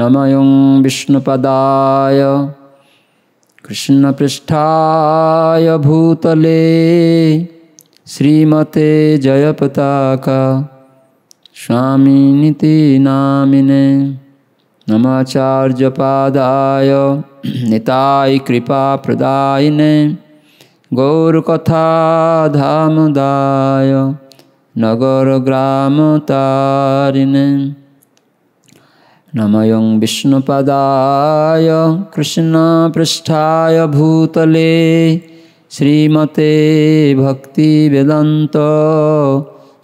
नमयं विष्णुपदाय कृष्णपृष्ठाय भूतले श्रीमते जयपताका स्वामिनिति नामिने नमाचार्यपादाय निताय कृपाप्रदायिने गौरकथाधामदाय नगरग्रामतारिणे नमयं विष्णुपदाय कृष्णपृष्ठाय भूतले श्रीमते भक्तिवेदन्त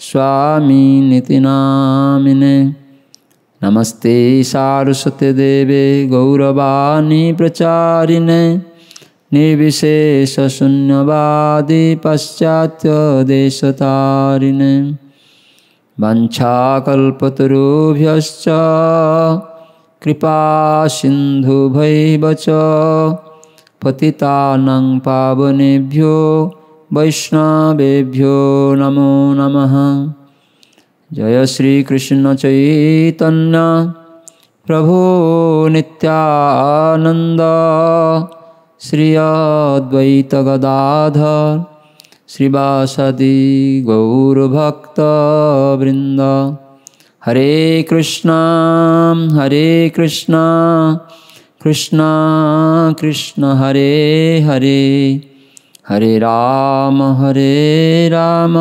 स्वामी नितिनामिने नमस्ते सारस्वते देवे गौरवानि प्रचारिन् निर्विशेषशून्यवादि पश्चात्यदेशतारिणे वञ्चाकल्पतुरुभ्यश्च कृपासिन्धुभैव च पतितानां पावनेभ्यो वैष्णवेभ्यो नमो नमः जय श्रीकृष्णचैतन्य प्रभो नित्यानन्द श्रियद्वैतगदाधर শ্রীবাসাদি বৃন্দ হরে কৃষ্ণ হরে কৃষ্ণ কৃষ্ণ কৃষ্ণ হরে হরে হরে রাম হরে রাম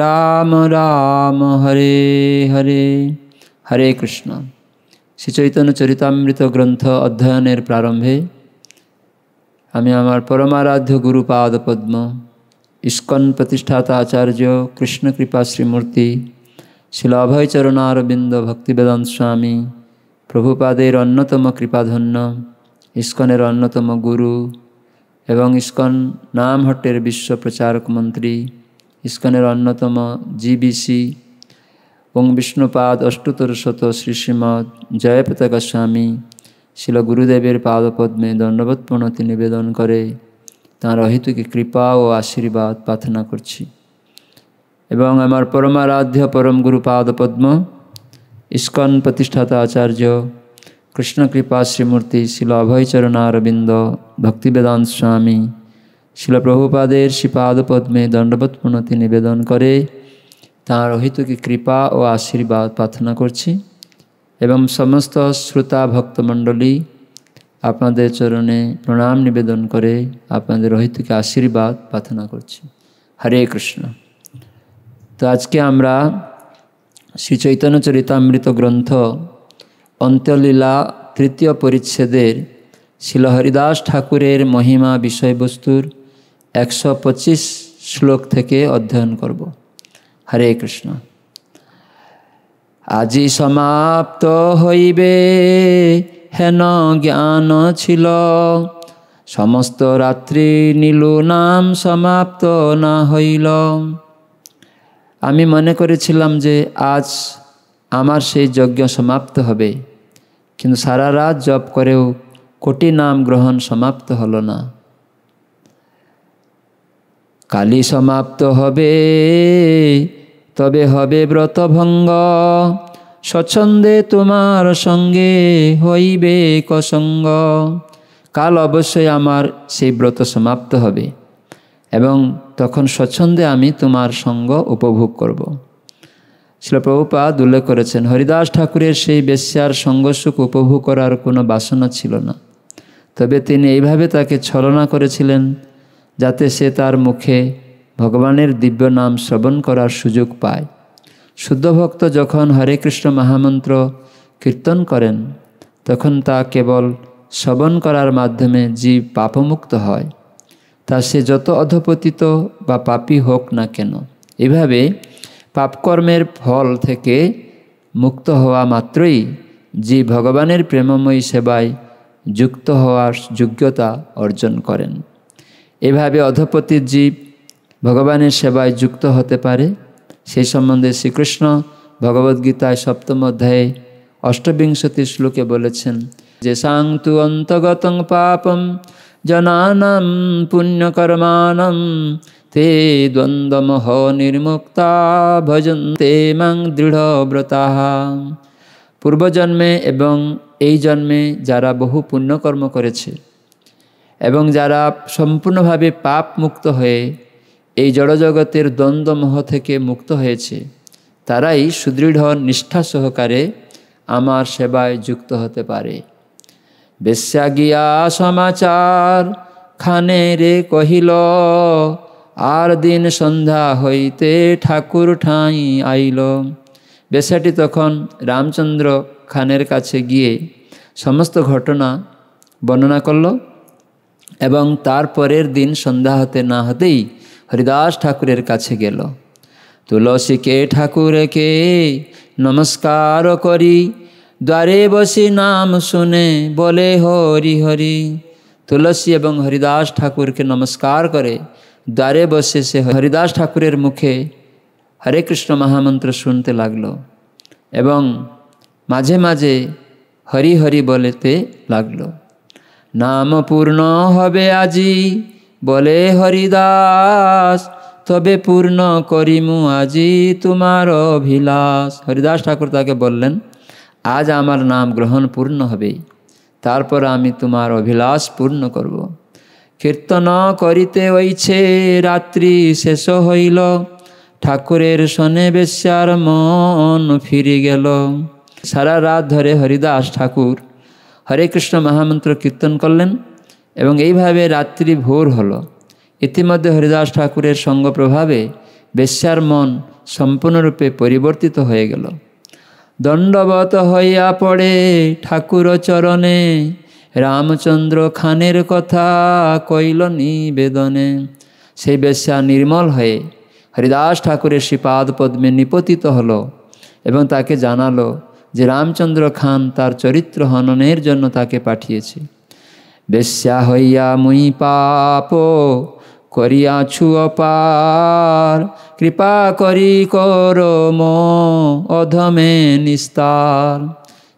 রাম রাম হরে হরে হরে কৃষ্ণ শ্রীচৈতন্য চরিতামৃত গ্রন্থ অধ্যয়নের প্রারম্ভে আমি আমার পরমারাধ্য গুরুপাদ পদ্ম ইস্কন প্রতিষ্ঠাতা আচার্য কৃষ্ণকৃপা শ্রীমূর্তি শিল অভয়চরণারবিন্দ ভক্তিবেদান্ত স্বামী প্রভুপাদের অন্যতম কৃপাধন্য ইস্কনের অন্যতম গুরু এবং ইস্কন নামহট্টের বিশ্ব প্রচারক মন্ত্রী ইস্কনের অন্যতম জিবিসি ওং বিষ্ণুপাদ অষ্টতর শত শ্রী শ্রীমদ জয়পতাকা স্বামী শিল গুরুদেবের পাদপদ্মে দণ্ডবোধ নিবেদন করে তাঁর অহেতুকে কৃপা ও আশীর্বাদ প্রার্থনা করছি এবং আমার পরমারাধ্য পরম গুরু পাদপদ্ম ইস্কন প্রতিষ্ঠাতা আচার্য কৃষ্ণকৃপা শ্রীমূর্তি শিল অভয়চরণারবিন্দ ভক্তিবেদান স্বামী শিল প্রভুপাদের শ্রীপাদপদ্মে দণ্ডবত প্রণতি নিবেদন করে তাঁর অহিতুকে কৃপা ও আশীর্বাদ প্রার্থনা করছি এবং সমস্ত শ্রোতা ভক্তমণ্ডলী আপনাদের চরণে প্রণাম নিবেদন করে আপনাদের রহিতকে আশীর্বাদ প্রার্থনা করছি হরে কৃষ্ণ তো আজকে আমরা শ্রী চৈতন্য চরিতামৃত গ্রন্থ অন্ত্যলীলা তৃতীয় পরিচ্ছেদের শিল হরিদাস ঠাকুরের মহিমা বিষয়বস্তুর একশো পঁচিশ শ্লোক থেকে অধ্যয়ন করব হরে কৃষ্ণ আজি সমাপ্ত হইবে হেন জ্ঞান ছিল সমস্ত রাত্রি নীলু নাম সমাপ্ত না হইল আমি মনে করেছিলাম যে আজ আমার সেই যজ্ঞ সমাপ্ত হবে কিন্তু সারা রাত জপ করেও কোটি নাম গ্রহণ সমাপ্ত হল না কালি সমাপ্ত হবে তবে হবে ব্রতভঙ্গ স্বচ্ছন্দে তোমার সঙ্গে হইবে কসঙ্গ কাল অবশ্যই আমার সেই ব্রত সমাপ্ত হবে এবং তখন স্বচ্ছন্দে আমি তোমার সঙ্গ উপভোগ করব। শিলপ্রভুপাদ উল্লেখ করেছেন হরিদাস ঠাকুরের সেই বেশ্যার সঙ্গসুখ উপভোগ করার কোনো বাসনা ছিল না তবে তিনি এইভাবে তাকে ছলনা করেছিলেন যাতে সে তার মুখে ভগবানের দিব্য নাম শ্রবণ করার সুযোগ পায় শুদ্ধভক্ত যখন হরে কৃষ্ণ মহামন্ত্র কীর্তন করেন তখন তা কেবল শ্রবণ করার মাধ্যমে জীব পাপমুক্ত হয় তা সে যত অধপতিত বা পাপি হোক না কেন এভাবে পাপকর্মের ফল থেকে মুক্ত হওয়া মাত্রই জীব ভগবানের প্রেমময়ী সেবায় যুক্ত হওয়ার যোগ্যতা অর্জন করেন এভাবে অধপতির জীব ভগবানের সেবায় যুক্ত হতে পারে সেই সম্বন্ধে শ্রীকৃষ্ণ ভগবদ্গীতায় সপ্তম অধ্যায়ে অষ্টবিংশতি শ্লোকে বলেছেন যে সাংতু অন্তগত পাপম জনানাম পুণ্যকর্মানম তে দ্বন্দ্বমহ নির্মুক্তা ভজন্তে মাং দৃঢ়ব্রতা পূর্বজন্মে এবং এই জন্মে যারা বহু পুণ্যকর্ম করেছে এবং যারা সম্পূর্ণভাবে পাপ মুক্ত হয়ে এই জড়জগতের দ্বন্দ্বমোহ থেকে মুক্ত হয়েছে তারাই সুদৃঢ় নিষ্ঠা সহকারে আমার সেবায় যুক্ত হতে পারে বেশ্যা গিয়া সমাচার খানে রে কহিল আর দিন সন্ধ্যা হইতে ঠাকুর ঠাঁই আইল বেশ্যাটি তখন রামচন্দ্র খানের কাছে গিয়ে সমস্ত ঘটনা বর্ণনা করল এবং তার পরের দিন সন্ধ্যা হতে না হতেই হরিদাস ঠাকুরের কাছে গেল তুলসীকে ঠাকুরকে নমস্কার করি দ্বারে বসে নাম শুনে বলে হরি হরি তুলসী এবং হরিদাস ঠাকুরকে নমস্কার করে দ্বারে বসে সে হরিদাস ঠাকুরের মুখে হরে কৃষ্ণ মহামন্ত্র শুনতে লাগল এবং মাঝে মাঝে হরি হরি বলেতে লাগল নাম পূর্ণ হবে আজি বলে হরিদাস তবে পূর্ণ করিমু আজি তোমার অভিলাষ হরিদাস ঠাকুর তাকে বললেন আজ আমার নাম গ্রহণ পূর্ণ হবে তারপর আমি তোমার অভিলাষ পূর্ণ করব। কীর্তন করিতে হইছে রাত্রি শেষ হইল ঠাকুরের সনে বেশ্যার মন ফিরে গেল সারা রাত ধরে হরিদাস ঠাকুর হরে কৃষ্ণ মহামন্ত্র কীর্তন করলেন এবং এইভাবে রাত্রি ভোর হলো ইতিমধ্যে হরিদাস ঠাকুরের সঙ্গ প্রভাবে বেশ্যার মন সম্পূর্ণরূপে পরিবর্তিত হয়ে গেল দণ্ডবত হইয়া পড়ে ঠাকুর চরণে রামচন্দ্র খানের কথা কইল নিবেদনে সেই বেশ্যা নির্মল হয়ে হরিদাস ঠাকুরের শ্রীপাদ পদ্মে নিপতিত হলো এবং তাকে জানালো যে রামচন্দ্র খান তার চরিত্র হননের জন্য তাকে পাঠিয়েছে বেশ্যা হইয়া মুই পাপ করিয়াছু অপার কৃপা করি কর অধমে নিস্তার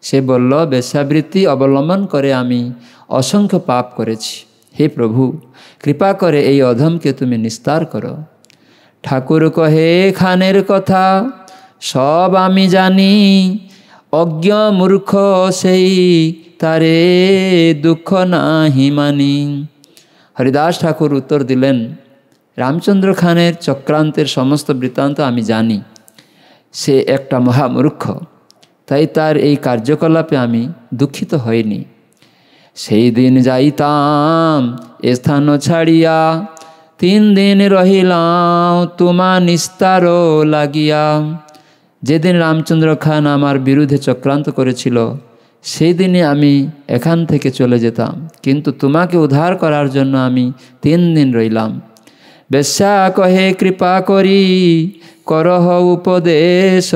সে বলল বেশ্যাবৃত্তি অবলম্বন করে আমি অসংখ্য পাপ করেছি হে প্রভু কৃপা করে এই অধমকে তুমি নিস্তার কর ঠাকুর কহে খানের কথা সব আমি জানি অজ্ঞ মূর্খ সেই তারে দুঃখ নাহি মানি হরিদাস ঠাকুর উত্তর দিলেন রামচন্দ্র খানের চক্রান্তের সমস্ত বৃত্তান্ত আমি জানি সে একটা মহামূর্খ তাই তার এই কার্যকলাপে আমি দুঃখিত হইনি সেই দিন যাইতাম স্থান ছাড়িয়া তিন দিন রহিলাম তোমা নিস্তার লাগিয়া যেদিন রামচন্দ্র খান আমার বিরুদ্ধে চক্রান্ত করেছিল সেই দিনে আমি এখান থেকে চলে যেতাম কিন্তু তোমাকে উদ্ধার করার জন্য আমি তিন দিন রইলাম বেশ্যা কহে কৃপা করি করহ উপদেশ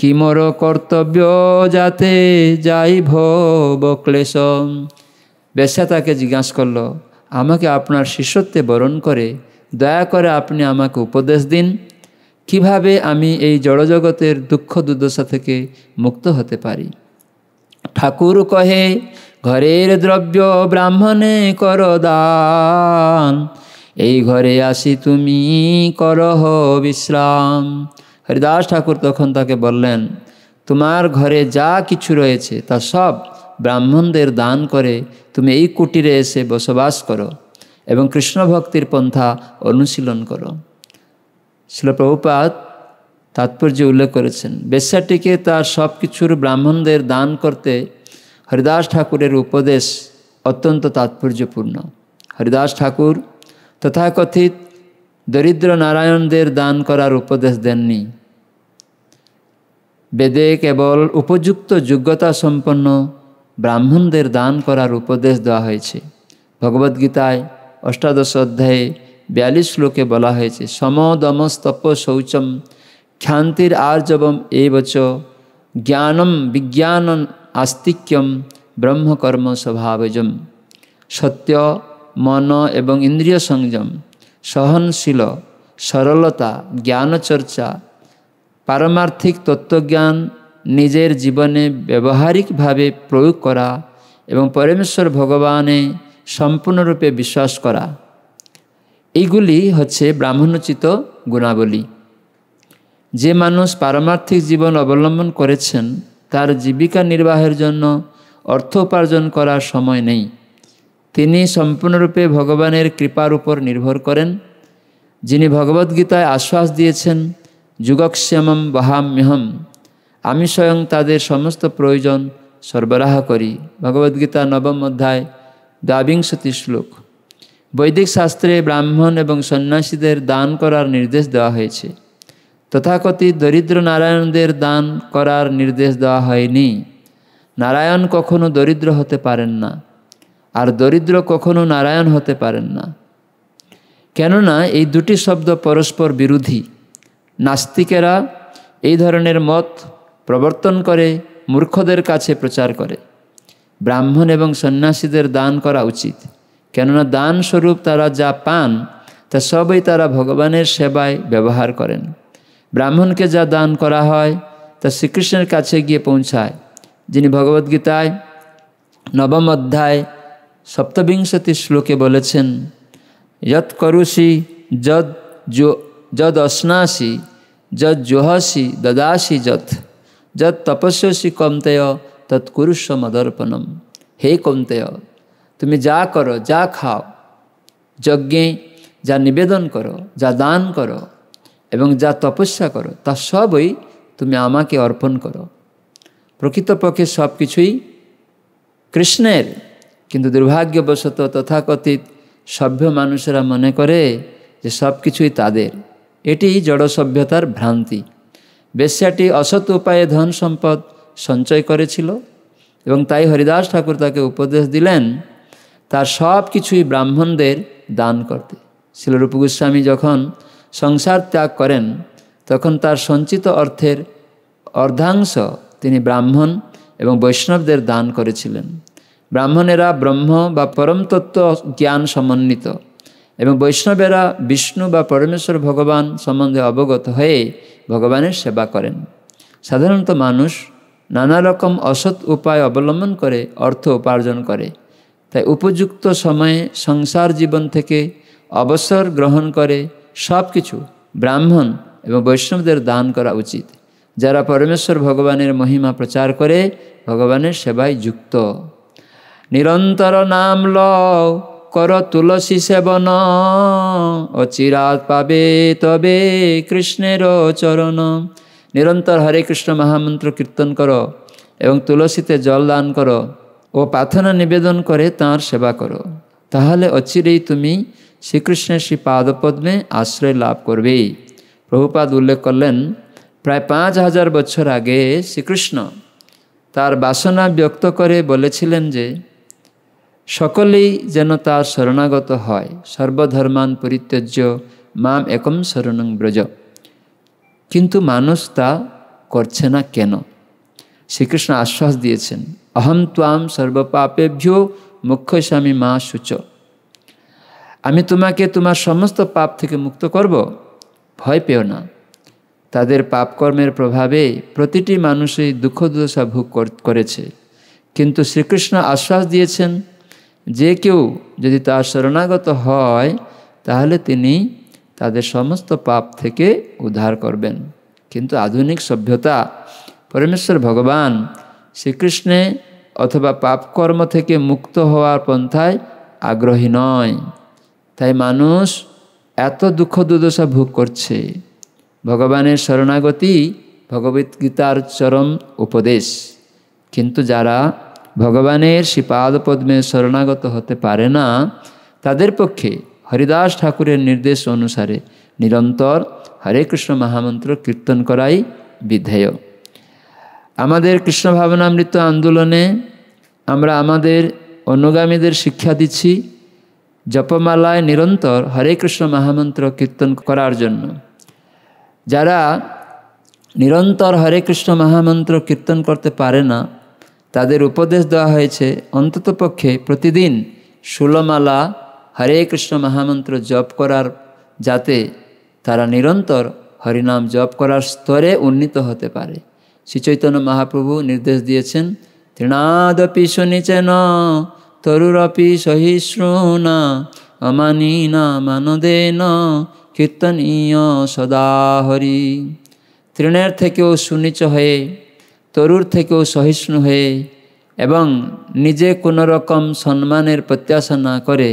কি মোর কর্তব্য যাতে যাই ভবক্লেশ বেশ্যা তাকে জিজ্ঞাসা করলো আমাকে আপনার শিষ্যত্বে বরণ করে দয়া করে আপনি আমাকে উপদেশ দিন কিভাবে আমি এই জড়জগতের দুঃখ দুর্দশা থেকে মুক্ত হতে পারি ঠাকুর কহে ঘরের দ্রব্য ব্রাহ্মণে কর দান এই ঘরে আসি তুমি করহ বিশ্রাম হরিদাস ঠাকুর তখন তাকে বললেন তোমার ঘরে যা কিছু রয়েছে তা সব ব্রাহ্মণদের দান করে তুমি এই কুটিরে এসে বসবাস করো এবং কৃষ্ণ ভক্তির পন্থা অনুশীলন করো শিল তাৎপর্য উল্লেখ করেছেন বেশ্যাটিকে তার সব কিছুর ব্রাহ্মণদের দান করতে হরিদাস ঠাকুরের উপদেশ অত্যন্ত তাৎপর্যপূর্ণ হরিদাস ঠাকুর তথাকথিত দরিদ্র নারায়ণদের দান করার উপদেশ দেননি বেদে কেবল উপযুক্ত যোগ্যতা সম্পন্ন ব্রাহ্মণদের দান করার উপদেশ দেওয়া হয়েছে ভগবদ্গীতায় অষ্টাদশ অধ্যায়ে বিয়াল্লিশ শ্লোকে বলা হয়েছে সমদমস্তপ শৌচম খ্যান্তির আর্জবম এবচ জ্ঞানম বিজ্ঞান আস্তিক্যম ব্রহ্মকর্ম স্বভাবজম সত্য মন এবং ইন্দ্রিয় সংযম সহনশীল সরলতা জ্ঞানচর্চা পারমার্থিক তত্ত্বজ্ঞান নিজের জীবনে ব্যবহারিকভাবে প্রয়োগ করা এবং পরমেশ্বর ভগবানে সম্পূর্ণরূপে বিশ্বাস করা এইগুলি হচ্ছে ব্রাহ্মণোচিত গুণাবলী যে মানুষ পারমার্থিক জীবন অবলম্বন করেছেন তার জীবিকা নির্বাহের জন্য অর্থ উপার্জন করার সময় নেই তিনি সম্পূর্ণরূপে ভগবানের কৃপার উপর নির্ভর করেন যিনি ভগবদ্গীতায় আশ্বাস দিয়েছেন যুগক্ষেমম বহাম্যহম আমি স্বয়ং তাদের সমস্ত প্রয়োজন সরবরাহ করি ভগবদ্গীতা নবম অধ্যায় দ্বাবিংশতি শ্লোক বৈদিক শাস্ত্রে ব্রাহ্মণ এবং সন্ন্যাসীদের দান করার নির্দেশ দেওয়া হয়েছে তথাকথিত দরিদ্র নারায়ণদের দান করার নির্দেশ দেওয়া হয়নি নারায়ণ কখনো দরিদ্র হতে পারেন না আর দরিদ্র কখনো নারায়ণ হতে পারেন না কেননা এই দুটি শব্দ পরস্পর বিরোধী নাস্তিকেরা এই ধরনের মত প্রবর্তন করে মূর্খদের কাছে প্রচার করে ব্রাহ্মণ এবং সন্ন্যাসীদের দান করা উচিত কেননা দান স্বরূপ তারা যা পান তা সবই তারা ভগবানের সেবায় ব্যবহার করেন ব্রাহ্মণকে যা দান করা হয় তা শ্রীকৃষ্ণের কাছে গিয়ে পৌঁছায় যিনি ভগবদ্গীতায় নবম অধ্যায় সপ্তবিংশতি শ্লোকে বলেছেন যৎ করুষি যদ যদ অশ্নাসি যদ জোহাসি দদাসি যত যদ তপস্যসি কমতেয় তৎ কুরুষ মদর্পণম হে কমতেয় তুমি যা করো যা খাও যজ্ঞে যা নিবেদন করো যা দান করো এবং যা তপস্যা করো তা সবই তুমি আমাকে অর্পণ করো প্রকৃতপক্ষে সব কিছুই কৃষ্ণের কিন্তু দুর্ভাগ্যবশত তথাকথিত সভ্য মানুষেরা মনে করে যে সব কিছুই তাদের এটি জড় সভ্যতার ভ্রান্তি বেশ্যাটি অসৎ উপায়ে ধন সম্পদ সঞ্চয় করেছিল এবং তাই হরিদাস ঠাকুর তাকে উপদেশ দিলেন তার সব কিছুই ব্রাহ্মণদের দান করতে শিলরূপ গোস্বামী যখন সংসার ত্যাগ করেন তখন তার সঞ্চিত অর্থের অর্ধাংশ তিনি ব্রাহ্মণ এবং বৈষ্ণবদের দান করেছিলেন ব্রাহ্মণেরা ব্রহ্ম বা পরমতত্ত্ব জ্ঞান সমন্বিত এবং বৈষ্ণবেরা বিষ্ণু বা পরমেশ্বর ভগবান সম্বন্ধে অবগত হয়ে ভগবানের সেবা করেন সাধারণত মানুষ নানা রকম অসৎ উপায় অবলম্বন করে অর্থ উপার্জন করে তাই উপযুক্ত সময়ে সংসার জীবন থেকে অবসর গ্রহণ করে সব কিছু ব্রাহ্মণ এবং বৈষ্ণবদের দান করা উচিত যারা পরমেশ্বর ভগবানের মহিমা প্রচার করে ভগবানের সেবায় যুক্ত নিরন্তর নাম লও কর তুলসী সেবন অচিরাত পাবে তবে কৃষ্ণের চরণ নিরন্তর হরে কৃষ্ণ মহামন্ত্র কীর্তন কর এবং তুলসীতে জল দান করো ও প্রার্থনা নিবেদন করে তাঁর সেবা করো তাহলে অচিরেই তুমি শ্রীকৃষ্ণের শ্রী পাদপদ্মে আশ্রয় লাভ করবে প্রভুপাদ উল্লেখ করলেন প্রায় পাঁচ হাজার বছর আগে শ্রীকৃষ্ণ তার বাসনা ব্যক্ত করে বলেছিলেন যে সকলেই যেন তার শরণাগত হয় সর্বধর্মান পরিত্যজ্য মাম একম শরণং ব্রজ কিন্তু মানুষ তা করছে না কেন শ্রীকৃষ্ণ আশ্বাস দিয়েছেন অহম ত্বাম সর্বপাপেভ্যো মুখ্য মা সূচ আমি তোমাকে তোমার সমস্ত পাপ থেকে মুক্ত করব ভয় পেও না তাদের পাপকর্মের প্রভাবে প্রতিটি মানুষই দুঃখ দুর্দশা ভোগ করেছে কিন্তু শ্রীকৃষ্ণ আশ্বাস দিয়েছেন যে কেউ যদি তার শরণাগত হয় তাহলে তিনি তাদের সমস্ত পাপ থেকে উদ্ধার করবেন কিন্তু আধুনিক সভ্যতা পরমেশ্বর ভগবান শ্রীকৃষ্ণে অথবা পাপকর্ম থেকে মুক্ত হওয়ার পন্থায় আগ্রহী নয় তাই মানুষ এত দুঃখ দুর্দশা ভোগ করছে ভগবানের শরণাগতি ভগবত গীতার চরম উপদেশ কিন্তু যারা ভগবানের শ্রীপাদ পদ্মে শরণাগত হতে পারে না তাদের পক্ষে হরিদাস ঠাকুরের নির্দেশ অনুসারে নিরন্তর হরে কৃষ্ণ মহামন্ত্র কীর্তন করাই বিধেয় আমাদের কৃষ্ণ ভাবনামৃত আন্দোলনে আমরা আমাদের অনুগামীদের শিক্ষা দিচ্ছি জপমালায় নিরন্তর হরে কৃষ্ণ মহামন্ত্র কীর্তন করার জন্য যারা নিরন্তর হরে কৃষ্ণ মহামন্ত্র কীর্তন করতে পারে না তাদের উপদেশ দেওয়া হয়েছে অন্ততপক্ষে প্রতিদিন ষোলমালা হরে কৃষ্ণ মহামন্ত্র জপ করার যাতে তারা নিরন্তর হরিনাম জপ করার স্তরে উন্নীত হতে পারে শ্রীচৈতন্য মহাপ্রভু নির্দেশ দিয়েছেন তৃণাদপি শুনিচেন তরুরপি সহিষ্ণুনা অমানীনা মানদেন কীর্তনীয় সদা হরি তৃণের থেকেও সুনিচ হয়ে তরুর থেকেও সহিষ্ণু হয়ে এবং নিজে কোনো রকম সম্মানের প্রত্যাশা না করে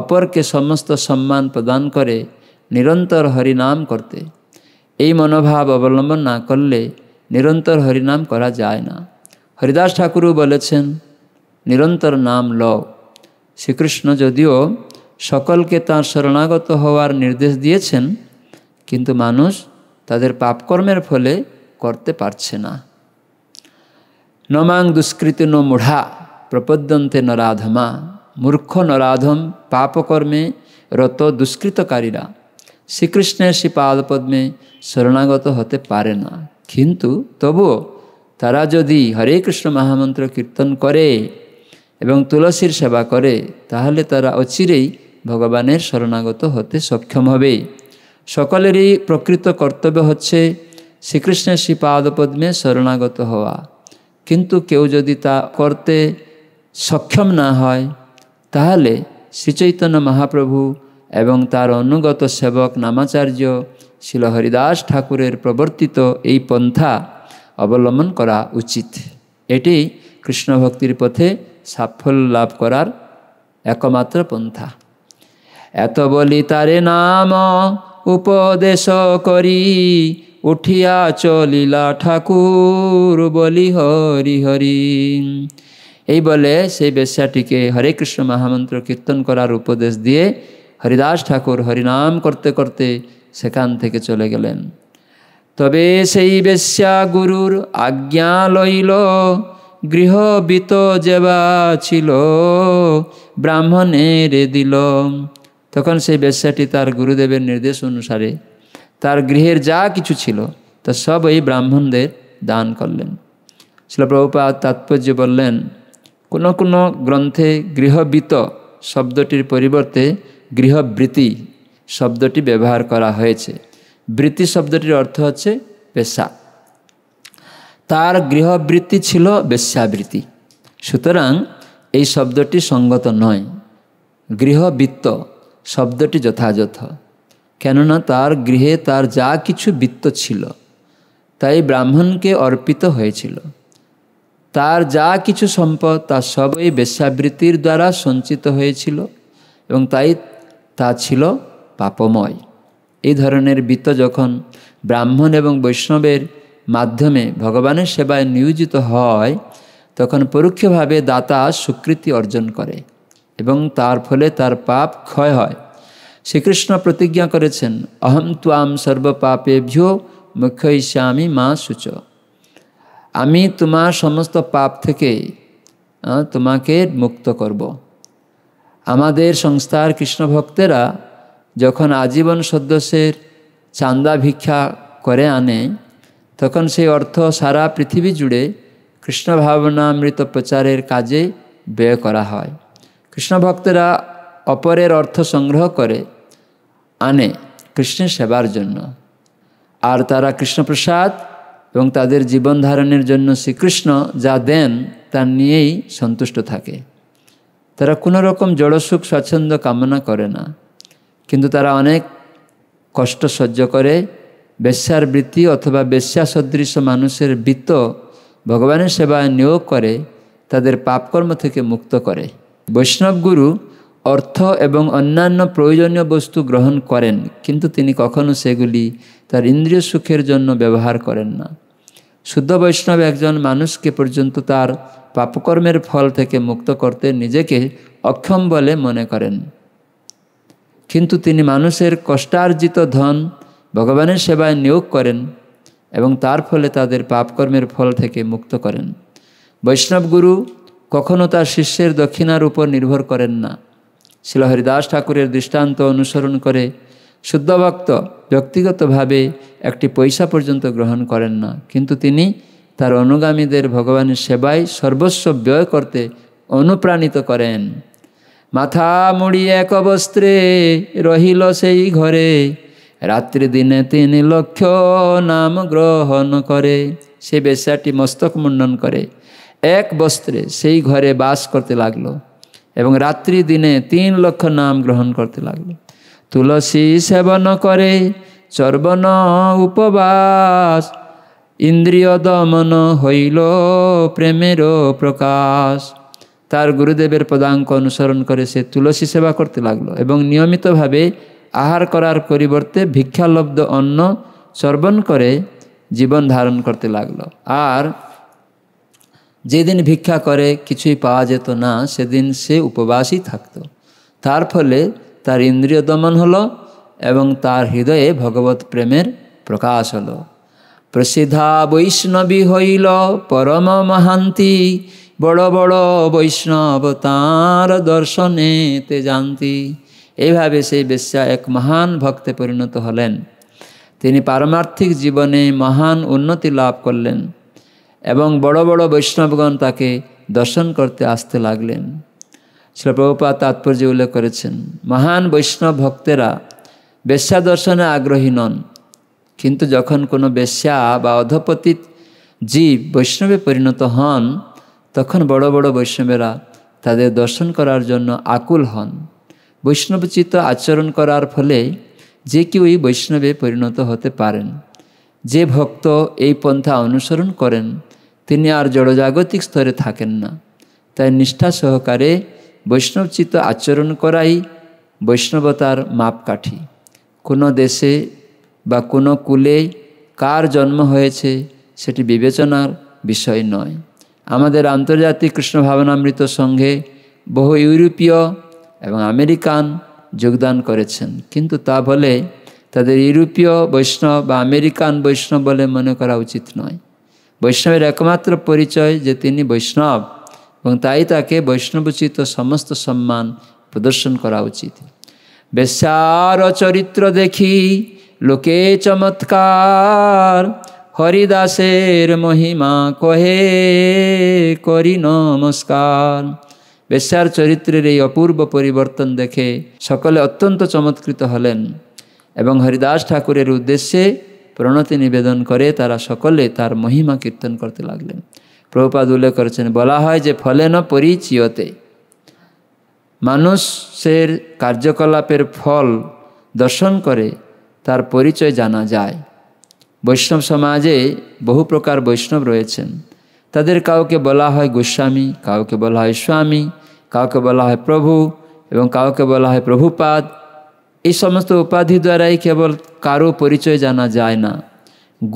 অপরকে সমস্ত সম্মান প্রদান করে নিরন্তর হরিনাম করতে এই মনোভাব অবলম্বন না করলে নিরন্তর হরিনাম করা যায় না হরিদাস ঠাকুরও বলেছেন নিরন্তর নাম লও শ্রীকৃষ্ণ যদিও সকলকে তাঁর শরণাগত হওয়ার নির্দেশ দিয়েছেন কিন্তু মানুষ তাদের পাপকর্মের ফলে করতে পারছে না নমাং দুষ্কৃত ন মুঢা প্রপদ্যন্তে নরাধমা মূর্খ নরাধম পাপকর্মে রত দুষ্কৃতকারীরা শ্রীকৃষ্ণের শ্রী পাদপদ্মে শরণাগত হতে পারে না কিন্তু তবুও তারা যদি হরে কৃষ্ণ মহামন্ত্র কীর্তন করে এবং তুলসীর সেবা করে তাহলে তারা অচিরেই ভগবানের শরণাগত হতে সক্ষম হবে সকলেরই প্রকৃত কর্তব্য হচ্ছে শ্রীকৃষ্ণের শ্রীপাদপদ্মে শরণাগত হওয়া কিন্তু কেউ যদি তা করতে সক্ষম না হয় তাহলে শ্রীচৈতন্য মহাপ্রভু এবং তার অনুগত সেবক নামাচার্য শিল হরিদাস ঠাকুরের প্রবর্তিত এই পন্থা অবলম্বন করা উচিত এটি কৃষ্ণ ভক্তির পথে সাফল্য লাভ করার একমাত্র পন্থা এত বলি তারে নাম উপদেশ করি উঠিয়া চলিলা ঠাকুর বলি হরি হরি এই বলে সেই বেশ্যাটিকে হরে কৃষ্ণ মহামন্ত্র কীর্তন করার উপদেশ দিয়ে হরিদাস ঠাকুর হরিনাম করতে করতে সেখান থেকে চলে গেলেন তবে সেই বেশ্যা গুরুর আজ্ঞা লইল গৃহবিত যেবা ছিল ব্রাহ্মণের দিল তখন সেই বেশ্যাটি তার গুরুদেবের নির্দেশ অনুসারে তার গৃহের যা কিছু ছিল তা সব এই ব্রাহ্মণদের দান করলেন প্রভুপা তাৎপর্য বললেন কোনো কোনো গ্রন্থে গৃহবিত শব্দটির পরিবর্তে গৃহবৃত্তি শব্দটি ব্যবহার করা হয়েছে বৃত্তি শব্দটির অর্থ হচ্ছে পেশা তার গৃহবৃত্তি ছিল বেশ্যাবৃত্তি সুতরাং এই শব্দটি সঙ্গত নয় গৃহবৃত্ত শব্দটি যথাযথ কেননা তার গৃহে তার যা কিছু বৃত্ত ছিল তাই ব্রাহ্মণকে অর্পিত হয়েছিল তার যা কিছু সম্পদ তা সবই বেশ্যাবৃত্তির দ্বারা সঞ্চিত হয়েছিল এবং তাই তা ছিল পাপময় এই ধরনের বৃত্ত যখন ব্রাহ্মণ এবং বৈষ্ণবের মাধ্যমে ভগবানের সেবায় নিয়োজিত হয় তখন পরোক্ষভাবে দাতা স্বীকৃতি অর্জন করে এবং তার ফলে তার পাপ ক্ষয় হয় শ্রীকৃষ্ণ প্রতিজ্ঞা করেছেন অহম ত্বাম সর্বপাপেভ্যো মুখ্যইষ্যামি মা সূচ আমি তোমার সমস্ত পাপ থেকে তোমাকে মুক্ত করব আমাদের সংস্থার কৃষ্ণ ভক্তেরা যখন আজীবন সদস্যের চান্দা ভিক্ষা করে আনে তখন সেই অর্থ সারা পৃথিবী জুড়ে কৃষ্ণ ভাবনামৃত প্রচারের কাজে ব্যয় করা হয় কৃষ্ণ ভক্তরা অপরের অর্থ সংগ্রহ করে আনে কৃষ্ণের সেবার জন্য আর তারা কৃষ্ণপ্রসাদ এবং তাদের জীবন ধারণের জন্য শ্রীকৃষ্ণ যা দেন তা নিয়েই সন্তুষ্ট থাকে তারা কোনো রকম জড়সুখ স্বাচ্ছন্দ্য কামনা করে না কিন্তু তারা অনেক কষ্ট সহ্য করে বেশ্যার বৃত্তি অথবা বেশ্যা সদৃশ মানুষের বৃত্ত ভগবানের সেবায় নিয়োগ করে তাদের পাপকর্ম থেকে মুক্ত করে বৈষ্ণব গুরু অর্থ এবং অন্যান্য প্রয়োজনীয় বস্তু গ্রহণ করেন কিন্তু তিনি কখনো সেগুলি তার ইন্দ্রিয় সুখের জন্য ব্যবহার করেন না শুদ্ধ বৈষ্ণব একজন মানুষকে পর্যন্ত তার পাপকর্মের ফল থেকে মুক্ত করতে নিজেকে অক্ষম বলে মনে করেন কিন্তু তিনি মানুষের কষ্টার্জিত ধন ভগবানের সেবায় নিয়োগ করেন এবং তার ফলে তাদের পাপকর্মের ফল থেকে মুক্ত করেন বৈষ্ণব গুরু কখনও তার শিষ্যের দক্ষিণার উপর নির্ভর করেন না শিলহরিদাস ঠাকুরের দৃষ্টান্ত অনুসরণ করে শুদ্ধভক্ত ব্যক্তিগতভাবে একটি পয়সা পর্যন্ত গ্রহণ করেন না কিন্তু তিনি তার অনুগামীদের ভগবানের সেবায় সর্বস্ব ব্যয় করতে অনুপ্রাণিত করেন মাথা মুড়ি এক অবস্ত্রে রহিল সেই ঘরে রাত্রি দিনে তিনি লক্ষ্য নাম গ্রহণ করে সে বেশাটি মস্তক মুন্ডন করে এক বস্ত্রে সেই ঘরে বাস করতে লাগলো এবং রাত্রি দিনে তিন লক্ষ নাম গ্রহণ করতে লাগলো তুলসী সেবন করে চর্বন উপবাস ইন্দ্রিয় দমন হইল প্রেমের প্রকাশ তার গুরুদেবের পদাঙ্ক অনুসরণ করে সে তুলসী সেবা করতে লাগলো এবং নিয়মিতভাবে আহার করার পরিবর্তে ভিক্ষালব্ধ অন্ন সর্বণ করে জীবন ধারণ করতে লাগলো আর যেদিন ভিক্ষা করে কিছুই পাওয়া যেত না সেদিন সে উপবাসই থাকত তার ফলে তার ইন্দ্রিয় দমন হলো এবং তার হৃদয়ে ভগবত প্রেমের প্রকাশ হলো প্রসিদ্ধা বৈষ্ণবী হইল পরম মহান্তি বড় বড় বৈষ্ণব তাঁর দর্শনে তে জানতি এইভাবে সেই বেশ্যা এক মহান ভক্তে পরিণত হলেন তিনি পারমার্থিক জীবনে মহান উন্নতি লাভ করলেন এবং বড় বড় বৈষ্ণবগণ তাকে দর্শন করতে আসতে লাগলেন শিলপ্রভুপা তাৎপর্য উল্লেখ করেছেন মহান বৈষ্ণব ভক্তেরা বেশ্যা দর্শনে আগ্রহী নন কিন্তু যখন কোনো বেশ্যা বা অধপতি জীব বৈষ্ণবে পরিণত হন তখন বড় বড় বৈষ্ণবেরা তাদের দর্শন করার জন্য আকুল হন বৈষ্ণবচিত আচরণ করার ফলে যে কেউই বৈষ্ণবে পরিণত হতে পারেন যে ভক্ত এই পন্থা অনুসরণ করেন তিনি আর জড়জাগতিক স্তরে থাকেন না তাই নিষ্ঠা সহকারে বৈষ্ণবচিত আচরণ করাই বৈষ্ণবতার মাপকাঠি কোনো দেশে বা কোনো কুলে কার জন্ম হয়েছে সেটি বিবেচনার বিষয় নয় আমাদের আন্তর্জাতিক কৃষ্ণ ভাবনামৃত সঙ্গে বহু ইউরোপীয় এবং আমেরিকান যোগদান করেছেন কিন্তু তা বলে তাদের ইউরোপীয় বৈষ্ণব বা আমেরিকান বৈষ্ণব বলে মনে করা উচিত নয় বৈষ্ণবের একমাত্র পরিচয় যে তিনি বৈষ্ণব এবং তাই তাকে বৈষ্ণবচিত সমস্ত সম্মান প্রদর্শন করা উচিত বেশার চরিত্র দেখি লোকে চমৎকার হরিদাসের মহিমা কহে করি নমস্কার বেশার চরিত্রের এই অপূর্ব পরিবর্তন দেখে সকলে অত্যন্ত চমৎকৃত হলেন এবং হরিদাস ঠাকুরের উদ্দেশ্যে প্রণতি নিবেদন করে তারা সকলে তার মহিমা কীর্তন করতে লাগলেন প্রভুপাদ উল্লেখ করেছেন বলা হয় যে ফলেন পরিচিয়তে মানুষের কার্যকলাপের ফল দর্শন করে তার পরিচয় জানা যায় বৈষ্ণব সমাজে বহু প্রকার বৈষ্ণব রয়েছেন তাদের কাউকে বলা হয় গোস্বামী কাউকে বলা হয় স্বামী কাউকে বলা হয় প্রভু এবং কাউকে বলা হয় প্রভুপাদ এই সমস্ত উপাধি দ্বারাই কেবল কারো পরিচয় জানা যায় না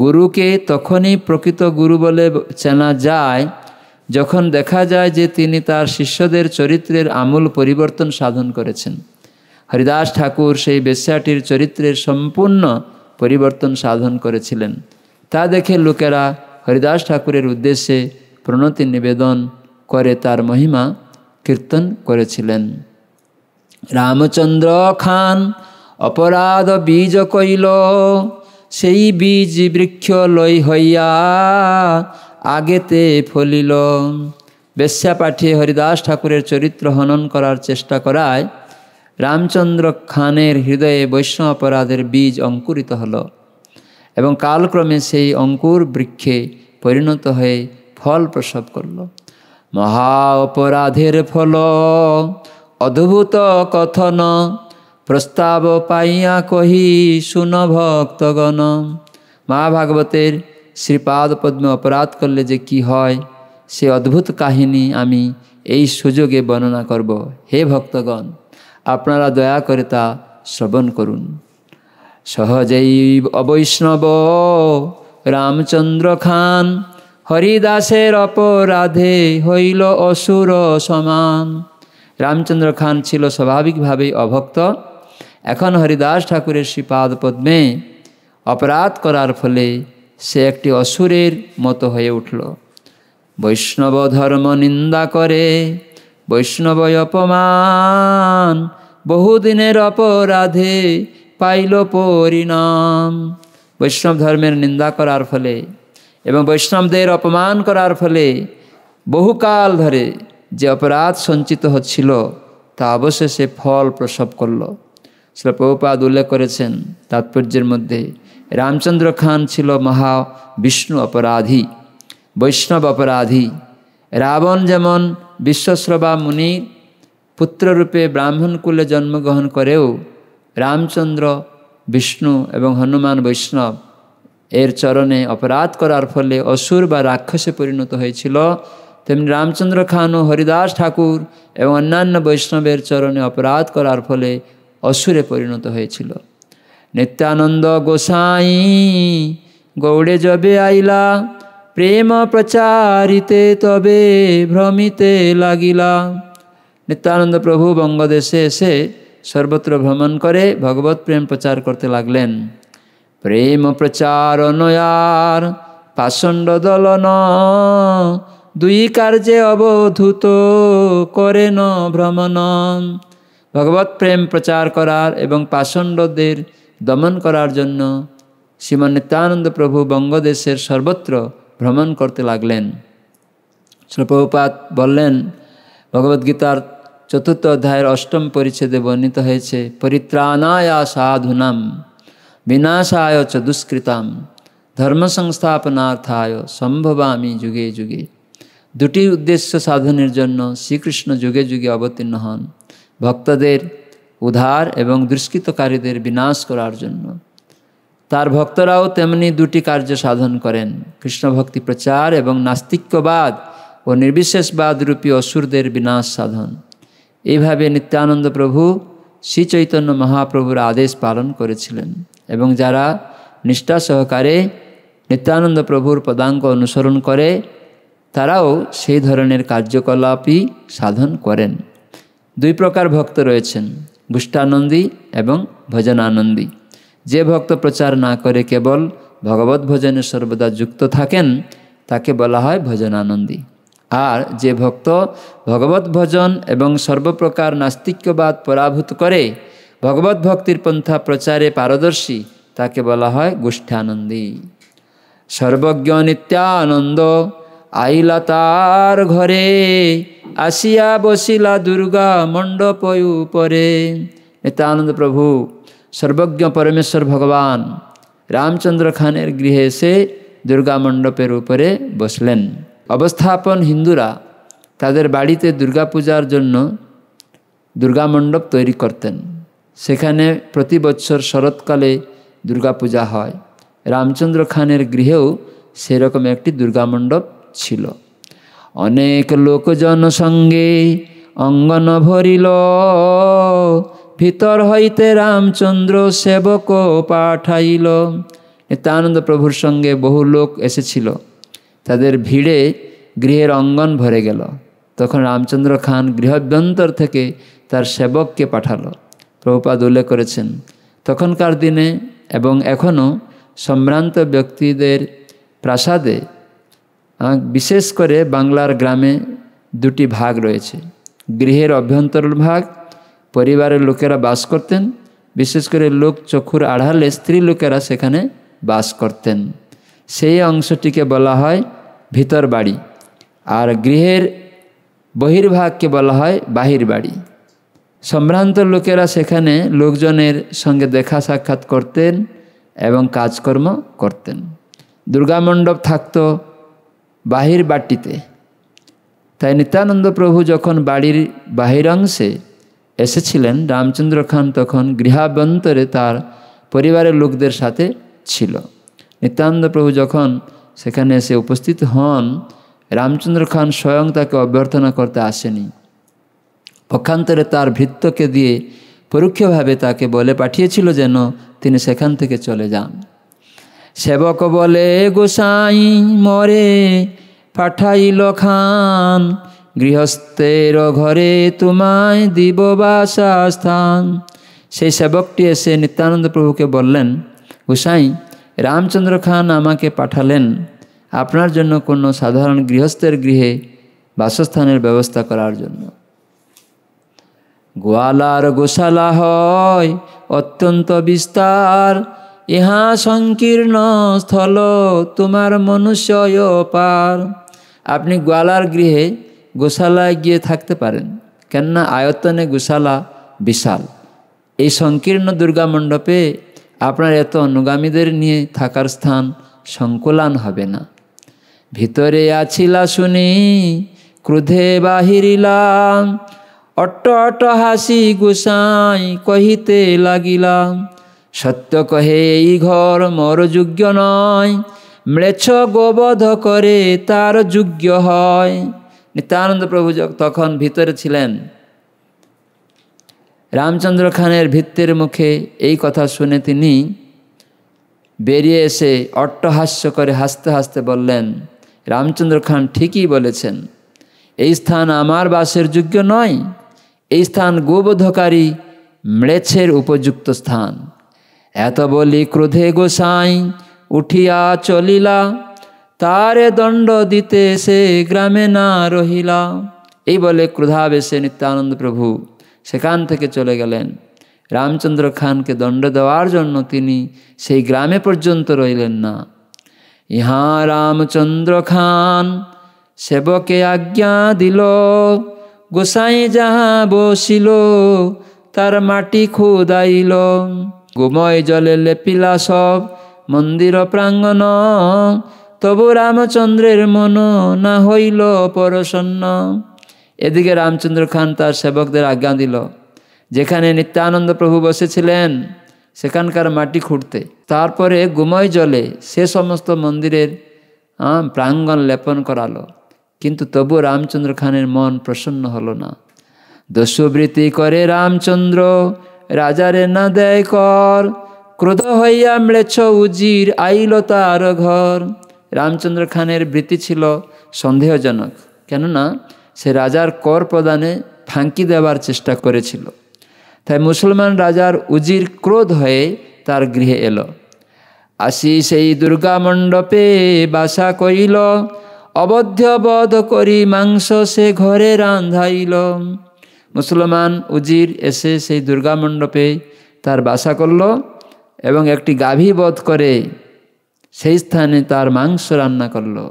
গুরুকে তখনই প্রকৃত গুরু বলে চেনা যায় যখন দেখা যায় যে তিনি তার শিষ্যদের চরিত্রের আমূল পরিবর্তন সাধন করেছেন হরিদাস ঠাকুর সেই বেশ্যাটির চরিত্রের সম্পূর্ণ পরিবর্তন সাধন করেছিলেন তা দেখে লোকেরা হরিদাস ঠাকুরের উদ্দেশ্যে প্রণতি নিবেদন করে তার মহিমা কীর্তন করেছিলেন রামচন্দ্র খান অপরাধ বীজ কইল সেই বীজ বৃক্ষ লই হইয়া আগেতে ফলিল বেশ্যা পাঠিয়ে হরিদাস ঠাকুরের চরিত্র হনন করার চেষ্টা করায় রামচন্দ্র খানের হৃদয়ে বৈষ্ণব অপরাধের বীজ অঙ্কুরিত হলো এবং কালক্রমে সেই অঙ্কুর বৃক্ষে পরিণত হয়ে ফল প্রসব করল মহা অপরাধের ফল অদ্ভুত কথন প্রস্তাব পাইয়া কহি শুন ভক্তগণ মা ভাগবতের শ্রীপাদ পদ্মে অপরাধ করলে যে কি হয় সে অদ্ভুত কাহিনী আমি এই সুযোগে বর্ণনা করব হে ভক্তগণ আপনারা দয়া করে তা শ্রবণ করুন সহজেই অবৈষ্ণব রামচন্দ্র খান হরিদাসের অপরাধে হইল অসুর সমান রামচন্দ্র খান ছিল স্বাভাবিকভাবেই অভক্ত এখন হরিদাস ঠাকুরের শ্রীপাদ পদ্মে অপরাধ করার ফলে সে একটি অসুরের মতো হয়ে উঠল বৈষ্ণব ধর্ম নিন্দা করে বৈষ্ণব অপমান বহুদিনের অপরাধে পাইল পরিণাম বৈষ্ণব ধর্মের নিন্দা করার ফলে এবং বৈষ্ণবদের অপমান করার ফলে বহুকাল ধরে যে অপরাধ সঞ্চিত হচ্ছিল তা অবশেষে ফল প্রসব করল শিল প্রভুপাদ উল্লেখ করেছেন তাৎপর্যের মধ্যে রামচন্দ্র খান ছিল মহা বিষ্ণু অপরাধী বৈষ্ণব অপরাধী রাবণ যেমন বিশ্বশ্রবা মুনির পুত্ররূপে ব্রাহ্মণকুলে জন্মগ্রহণ করেও রামচন্দ্র বিষ্ণু এবং হনুমান বৈষ্ণব এর চরণে অপরাধ করার ফলে অসুর বা রাক্ষসে পরিণত হয়েছিল তেমনি রামচন্দ্র খান ও হরিদাস ঠাকুর এবং অন্যান্য বৈষ্ণবের চরণে অপরাধ করার ফলে অসুরে পরিণত হয়েছিল নিত্যানন্দ গোসাই গৌড়ে জবে আইলা প্রেম প্রচারিতে তবে ভ্রমিতে লাগিলা নিত্যানন্দ প্রভু বঙ্গদেশে এসে সর্বত্র ভ্রমণ করে ভগবত প্রেম প্রচার করতে লাগলেন প্রেম প্রচার নয়ার পাষণ্ড দলন দুই কার্যে অবধূত করে ন ভ্রমণ ভগবত প্রেম প্রচার করার এবং পাষণ্ডদের দমন করার জন্য শ্রীমান নিত্যানন্দ প্রভু বঙ্গদেশের সর্বত্র ভ্রমণ করতে লাগলেন শ্রীপ্রভুপাত বললেন ভগবদ্গীতার চতুর্থ অধ্যায়ের অষ্টম পরিচ্ছেদে বর্ণিত হয়েছে পরিত্রাণায়া সাধুনাম বিনাশায় চ দুষ্কৃতাম ধর্ম সংস্থাপনার্থায় সম্ভবামি যুগে যুগে দুটি উদ্দেশ্য সাধনের জন্য শ্রীকৃষ্ণ যুগে যুগে অবতীর্ণ হন ভক্তদের উদ্ধার এবং দুষ্কৃতকারীদের বিনাশ করার জন্য তার ভক্তরাও তেমনি দুটি কার্য সাধন করেন কৃষ্ণভক্তি প্রচার এবং নাস্তিক্যবাদ ও নির্বিশেষবাদ রূপী অসুরদের বিনাশ সাধন এভাবে নিত্যানন্দ প্রভু শ্রীচৈতন্য মহাপ্রভুর আদেশ পালন করেছিলেন এবং যারা নিষ্ঠা সহকারে নিত্যানন্দ প্রভুর পদাঙ্ক অনুসরণ করে তারাও সেই ধরনের কার্যকলাপই সাধন করেন দুই প্রকার ভক্ত রয়েছেন গুষ্টানন্দী এবং ভজনানন্দী যে ভক্ত প্রচার না করে কেবল ভগবত ভজনে সর্বদা যুক্ত থাকেন তাকে বলা হয় ভজনানন্দী আর যে ভক্ত ভগবত ভজন এবং সর্বপ্রকার নাস্তিক্যবাদ পরাভূত করে ভগবত ভক্তির পন্থা প্রচারে পারদর্শী তাকে বলা হয় গোষ্ঠানন্দী সর্বজ্ঞ নিত্যানন্দ আইলা তার ঘরে আসিয়া বসিলা দুর্গা মণ্ডপ উপরে নিত্যানন্দ প্রভু সর্বজ্ঞ পরমেশ্বর ভগবান রামচন্দ্র খানের গৃহে এসে দুর্গা মণ্ডপের উপরে বসলেন অবস্থাপন হিন্দুরা তাদের বাড়িতে দুর্গাপূজার জন্য দুর্গা মণ্ডপ তৈরি করতেন সেখানে প্রতি বছর শরৎকালে দুর্গাপূজা হয় রামচন্দ্র খানের গৃহেও সেরকম একটি দুর্গামণ্ডপ ছিল অনেক লোকজন সঙ্গে অঙ্গন ভরিল ভিতর হইতে রামচন্দ্র সেবক পাঠাইল নিত্যানন্দ প্রভুর সঙ্গে বহু লোক এসেছিল তাদের ভিড়ে গৃহের অঙ্গন ভরে গেল তখন রামচন্দ্র খান গৃহভ্যন্তর থেকে তার সেবককে পাঠালো প্রভুপাদ উল্লেখ করেছেন তখনকার দিনে এবং এখনও সম্ভ্রান্ত ব্যক্তিদের প্রাসাদে বিশেষ করে বাংলার গ্রামে দুটি ভাগ রয়েছে গৃহের অভ্যন্তরীণ ভাগ পরিবারের লোকেরা বাস করতেন বিশেষ করে লোক চক্ষুর আড়ালে স্ত্রী লোকেরা সেখানে বাস করতেন সেই অংশটিকে বলা হয় ভিতর বাড়ি আর গৃহের বহির্ভাগকে বলা হয় বাহির বাড়ি সম্ভ্রান্ত লোকেরা সেখানে লোকজনের সঙ্গে দেখা সাক্ষাৎ করতেন এবং কাজকর্ম করতেন দুর্গা মণ্ডপ থাকত বাহির বাটিতে তাই নিত্যানন্দ প্রভু যখন বাড়ির বাহিরাংশে এসেছিলেন রামচন্দ্র খান তখন গৃহাভ্যন্তরে তার পরিবারের লোকদের সাথে ছিল নিত্যানন্দ প্রভু যখন সেখানে এসে উপস্থিত হন রামচন্দ্র খান স্বয়ং তাকে অভ্যর্থনা করতে আসেনি পক্ষান্তরে তার ভৃত্যকে দিয়ে পরোক্ষভাবে তাকে বলে পাঠিয়েছিল যেন তিনি সেখান থেকে চলে যান সেবক বলে গোসাই মরে পাঠাইল খান গৃহস্থের ঘরে তোমায় দিব বাসা স্থান সেই সেবকটি এসে নিত্যানন্দ প্রভুকে বললেন গোসাই রামচন্দ্র খান আমাকে পাঠালেন আপনার জন্য কোনো সাধারণ গৃহস্থের গৃহে বাসস্থানের ব্যবস্থা করার জন্য গোয়ালার গোশালা হয় অত্যন্ত বিস্তার ইহা সংকীর্ণ স্থল তোমার মনুষ্য পার আপনি গোয়ালার গৃহে গোশালায় গিয়ে থাকতে পারেন কেননা আয়তনে গোশালা বিশাল এই সংকীর্ণ দুর্গা মণ্ডপে আপনার এত অনুগামীদের নিয়ে থাকার স্থান সংকুলান হবে না ভিতরে আছিলা শুনি ক্রোধে বাহিরিলাম অট্ট অট হাসি গুসাই কহিতে লাগিলাম সত্য কহে এই ঘর মর যোগ্য নয় ম্লেচ্ছ গোবধ করে তার যোগ্য হয় নিত্যানন্দ প্রভু তখন ভিতরে ছিলেন রামচন্দ্র খানের ভিত্তির মুখে এই কথা শুনে তিনি বেরিয়ে এসে অট্টহাস্য করে হাসতে হাসতে বললেন রামচন্দ্র খান ঠিকই বলেছেন এই স্থান আমার বাসের যোগ্য নয় এই স্থান গোবধকারী ম্লেচ্ছের উপযুক্ত স্থান এত বলি ক্রোধে গোসাই উঠিয়া চলিলা তারে দণ্ড দিতে সে গ্রামে না রহিলা এই বলে ক্রোধাবেশে নিত্যানন্দ প্রভু সেখান থেকে চলে গেলেন রামচন্দ্র খানকে দণ্ড দেওয়ার জন্য তিনি সেই গ্রামে পর্যন্ত রইলেন না ইহা রামচন্দ্র খান সেবকে আজ্ঞা দিল গোসাই যাহা বসিল তার মাটি খুদাইল গুময় জলে লেপিলা সব মন্দির প্রাঙ্গণ তবু রামচন্দ্রের মন না হইল পরসন্ন এদিকে রামচন্দ্র খান তার সেবকদের আজ্ঞা দিল যেখানে নিত্যানন্দ প্রভু বসেছিলেন সেখানকার মাটি খুঁড়তে তারপরে গুময় জলে সে সমস্ত মন্দিরের প্রাঙ্গণ লেপন করালো কিন্তু তবু রামচন্দ্র খানের মন প্রসন্ন হলো না দস্যুবৃত্তি করে রামচন্দ্র রাজারে না দেয় কর ক্রোধ হইয়া ম্লেচ্ছ উজির আইল তার ঘর রামচন্দ্র খানের বৃত্তি ছিল সন্দেহজনক কেননা সে রাজার কর প্রদানে ফাঁকি দেওয়ার চেষ্টা করেছিল তাই মুসলমান রাজার উজির ক্রোধ হয়ে তার গৃহে এল আসি সেই দুর্গা মণ্ডপে বাসা করিল অবধ্য বধ করি মাংস সে ঘরে রাঁধাইল মুসলমান উজির এসে সেই দুর্গা মণ্ডপে তার বাসা করল এবং একটি গাভী বধ করে সেই স্থানে তার মাংস রান্না করলো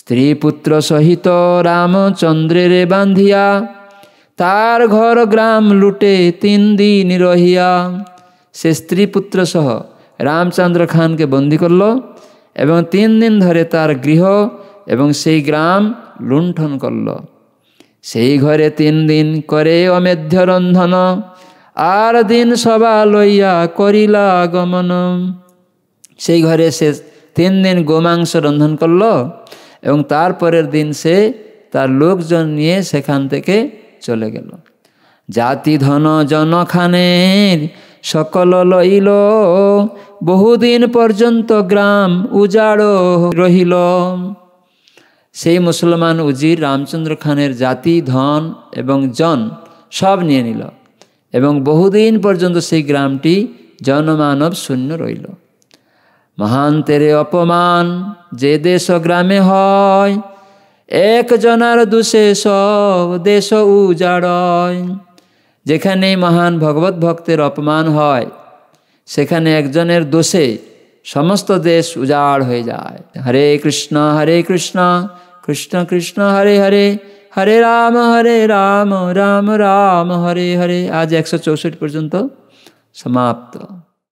স্ত্রীপুত্র সহিত রামচন্দ্রের বাঁধিয়া তার ঘর গ্রাম লুটে তিন দিন রহিয়া সে স্ত্রীপুত্র সহ রামচন্দ্র খানকে বন্দি করল এবং তিন দিন ধরে তার গৃহ এবং সেই গ্রাম লুণ্ঠন করল সেই ঘরে তিন দিন করে অমেধ্য রন্ধন আর দিন সবা লইয়া করিলা গমন সেই ঘরে সে তিন দিন গোমাংস রন্ধন করল এবং তারপরের দিন সে তার লোকজন নিয়ে সেখান থেকে চলে গেল জাতি ধন জনখানের সকল লইল বহুদিন পর্যন্ত গ্রাম উজাড় রহিল সেই মুসলমান উজির রামচন্দ্র খানের জাতি ধন এবং জন সব নিয়ে নিল এবং বহুদিন পর্যন্ত সেই গ্রামটি জনমানব শূন্য রইল মহান্তেরে অপমান যে দেশ গ্রামে হয় একজনার দুষে সব দেশ উজাড়য় যেখানে মহান ভগবত ভক্তের অপমান হয় সেখানে একজনের দোষে সমস্ত দেশ উজাড় হয়ে যায় হরে কৃষ্ণ হরে কৃষ্ণ কৃষ্ণ কৃষ্ণ হরে হরে হরে রাম হরে রাম রাম রাম হরে হরে আজ একশো চৌষট্টি পর্যন্ত সমাপ্ত